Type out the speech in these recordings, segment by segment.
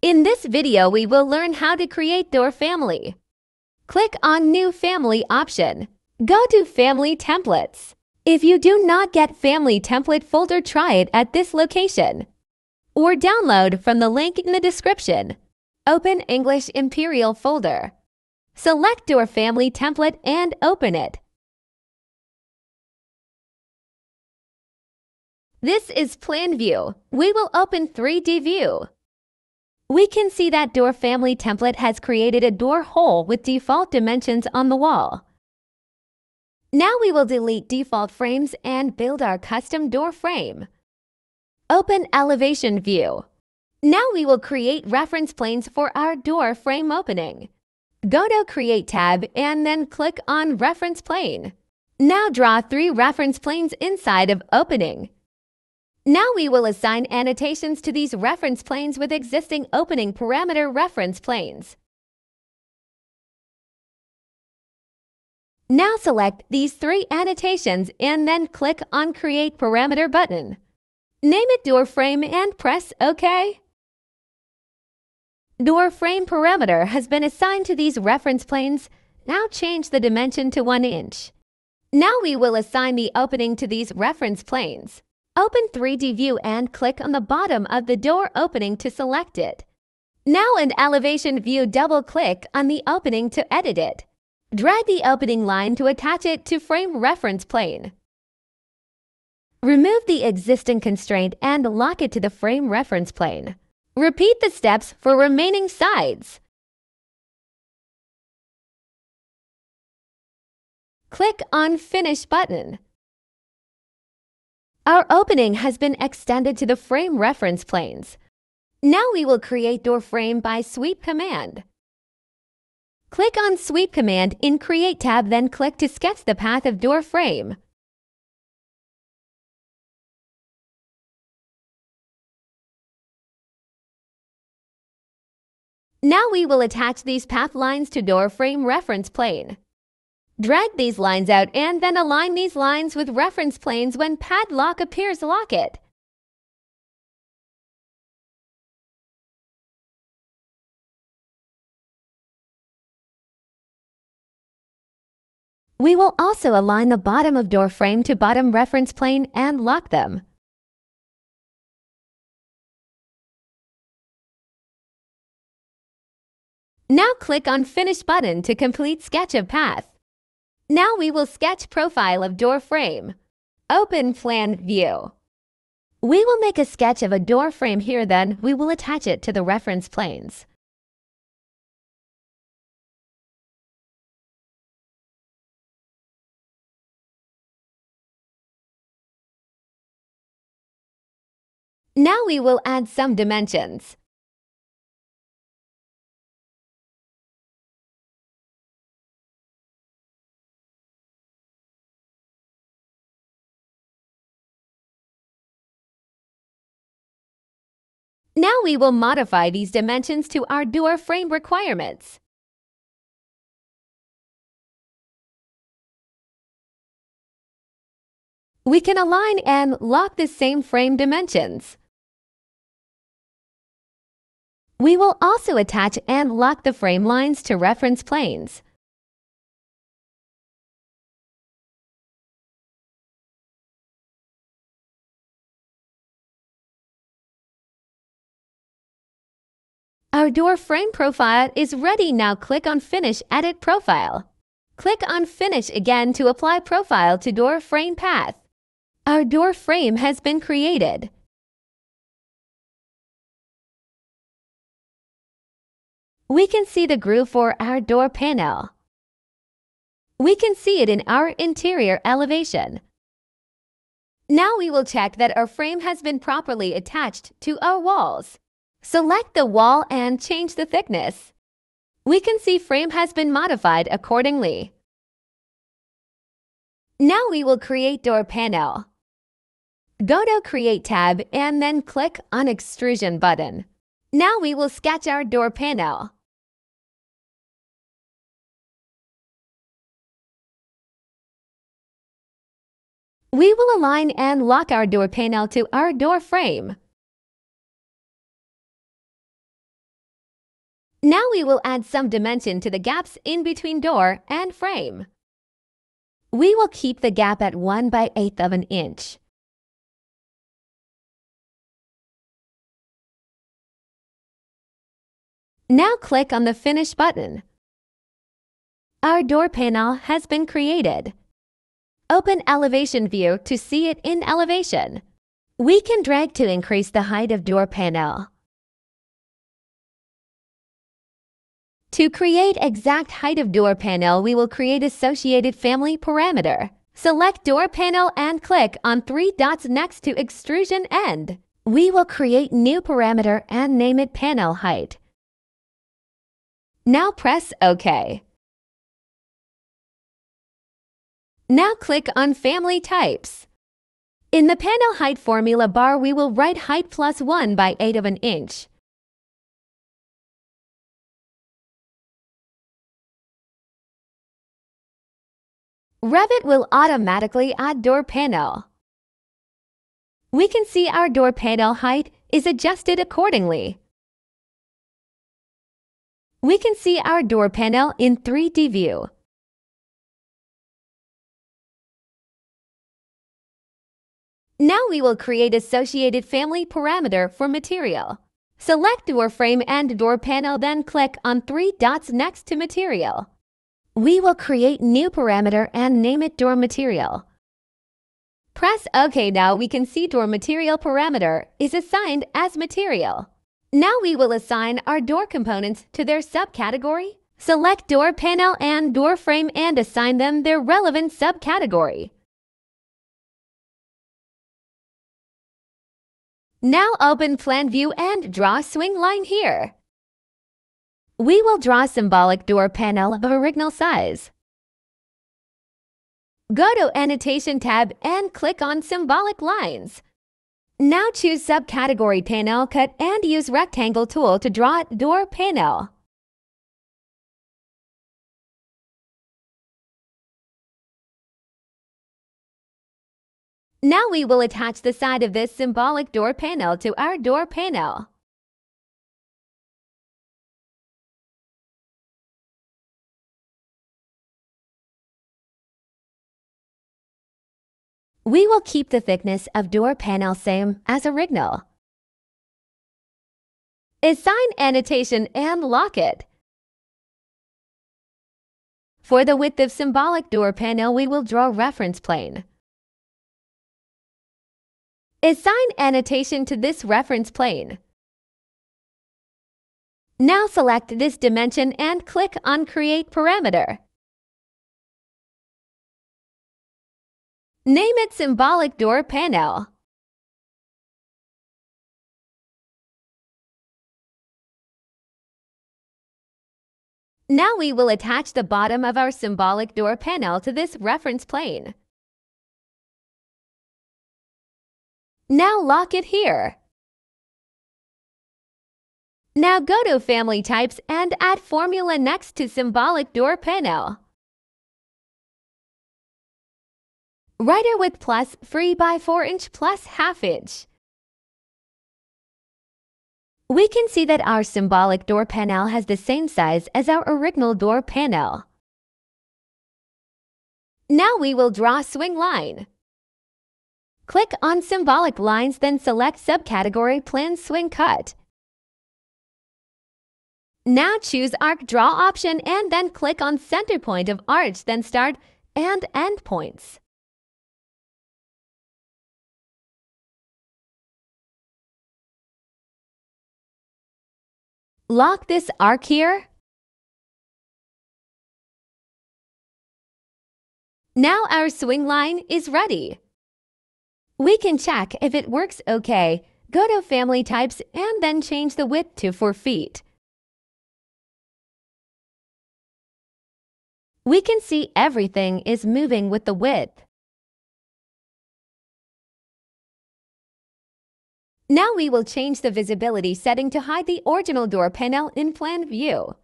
In this video we will learn how to create your family. Click on New Family option. Go to Family Templates. If you do not get Family Template folder try it at this location. Or download from the link in the description. Open English Imperial folder. Select your family template and open it. This is Plan View. We will open 3D View. We can see that door family template has created a door hole with default dimensions on the wall. Now we will delete default frames and build our custom door frame. Open elevation view. Now we will create reference planes for our door frame opening. Go to Create tab and then click on Reference Plane. Now draw three reference planes inside of Opening. Now we will assign annotations to these reference planes with existing opening parameter reference planes. Now select these three annotations and then click on Create Parameter button. Name it door frame and press OK. Door frame parameter has been assigned to these reference planes. Now change the dimension to 1 inch. Now we will assign the opening to these reference planes. Open 3D view and click on the bottom of the door opening to select it. Now in elevation view, double-click on the opening to edit it. Drag the opening line to attach it to frame reference plane. Remove the existing constraint and lock it to the frame reference plane. Repeat the steps for remaining sides. Click on Finish button. Our opening has been extended to the frame reference planes. Now we will create door frame by sweep command. Click on sweep command in create tab then click to sketch the path of door frame. Now we will attach these path lines to door frame reference plane. Drag these lines out and then align these lines with reference planes when padlock appears lock it. We will also align the bottom of door frame to bottom reference plane and lock them. Now click on Finish button to complete sketch of path. Now we will sketch profile of door frame. Open plan view. We will make a sketch of a door frame here then we will attach it to the reference planes. Now we will add some dimensions. Now we will modify these dimensions to our door frame requirements. We can align and lock the same frame dimensions. We will also attach and lock the frame lines to reference planes. Our oh, door frame profile is ready now click on Finish Edit Profile. Click on Finish again to apply profile to door frame path. Our door frame has been created. We can see the groove for our door panel. We can see it in our interior elevation. Now we will check that our frame has been properly attached to our walls. Select the wall and change the thickness. We can see frame has been modified accordingly. Now we will create door panel. Go to Create tab and then click on Extrusion button. Now we will sketch our door panel. We will align and lock our door panel to our door frame. Now we will add some dimension to the gaps in between door and frame. We will keep the gap at 1 by 8th of an inch. Now click on the Finish button. Our door panel has been created. Open Elevation View to see it in elevation. We can drag to increase the height of door panel. To create exact height of door panel, we will create associated family parameter. Select door panel and click on three dots next to extrusion end. We will create new parameter and name it panel height. Now press OK. Now click on Family Types. In the panel height formula bar, we will write height plus 1 by 8 of an inch. Revit will automatically add door panel. We can see our door panel height is adjusted accordingly. We can see our door panel in 3D view. Now we will create associated family parameter for material. Select door frame and door panel then click on three dots next to material. We will create new parameter and name it door material. Press OK now we can see door material parameter is assigned as material. Now we will assign our door components to their subcategory. Select door panel and door frame and assign them their relevant subcategory. Now open plan view and draw swing line here. We will draw symbolic door panel of original size. Go to Annotation tab and click on Symbolic Lines. Now choose Subcategory Panel Cut and use Rectangle tool to draw door panel. Now we will attach the side of this symbolic door panel to our door panel. We will keep the thickness of door panel same as original. Assign annotation and lock it. For the width of symbolic door panel, we will draw reference plane. Assign annotation to this reference plane. Now select this dimension and click on Create Parameter. Name it symbolic door panel. Now we will attach the bottom of our symbolic door panel to this reference plane. Now lock it here. Now go to Family Types and add formula next to symbolic door panel. Rider with Plus free by 4 inch plus half inch. We can see that our symbolic door panel has the same size as our original door panel. Now we will draw swing line. Click on symbolic lines then select subcategory plan swing cut. Now choose arc draw option and then click on center point of arch then start and end points. Lock this arc here. Now our swing line is ready. We can check if it works okay. Go to Family Types and then change the width to 4 feet. We can see everything is moving with the width. Now we will change the visibility setting to hide the original door panel in plan view.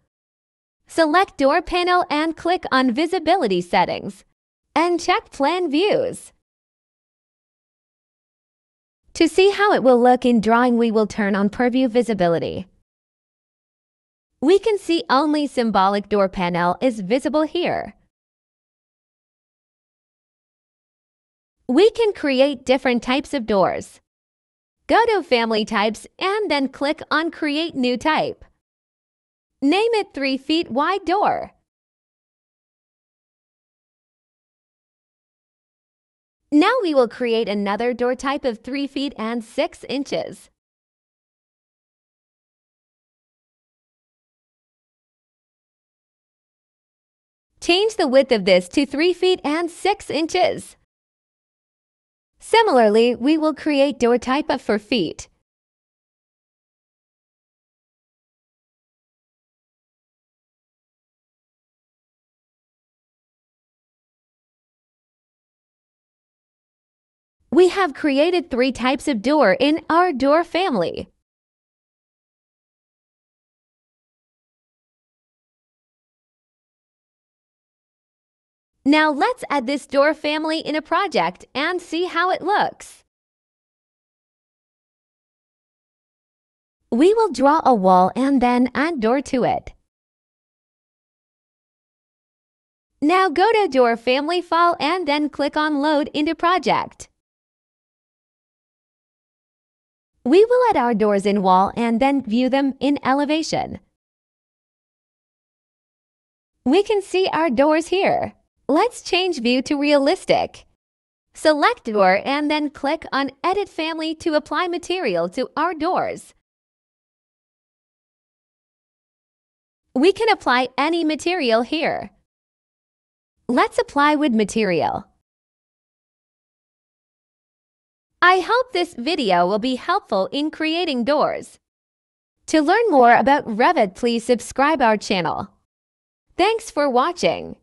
Select door panel and click on visibility settings and check plan views. To see how it will look in drawing we will turn on purview visibility. We can see only symbolic door panel is visible here. We can create different types of doors. Go to Family Types and then click on Create New Type. Name it 3 feet wide door. Now we will create another door type of 3 feet and 6 inches. Change the width of this to 3 feet and 6 inches. Similarly, we will create door type of for feet. We have created three types of door in our door family. Now let's add this door family in a project and see how it looks. We will draw a wall and then add door to it. Now go to door family file and then click on load into project. We will add our doors in wall and then view them in elevation. We can see our doors here. Let's change view to realistic. Select door and then click on Edit Family to apply material to our doors. We can apply any material here. Let's apply wood material. I hope this video will be helpful in creating doors. To learn more about Revit, please subscribe our channel. Thanks for watching.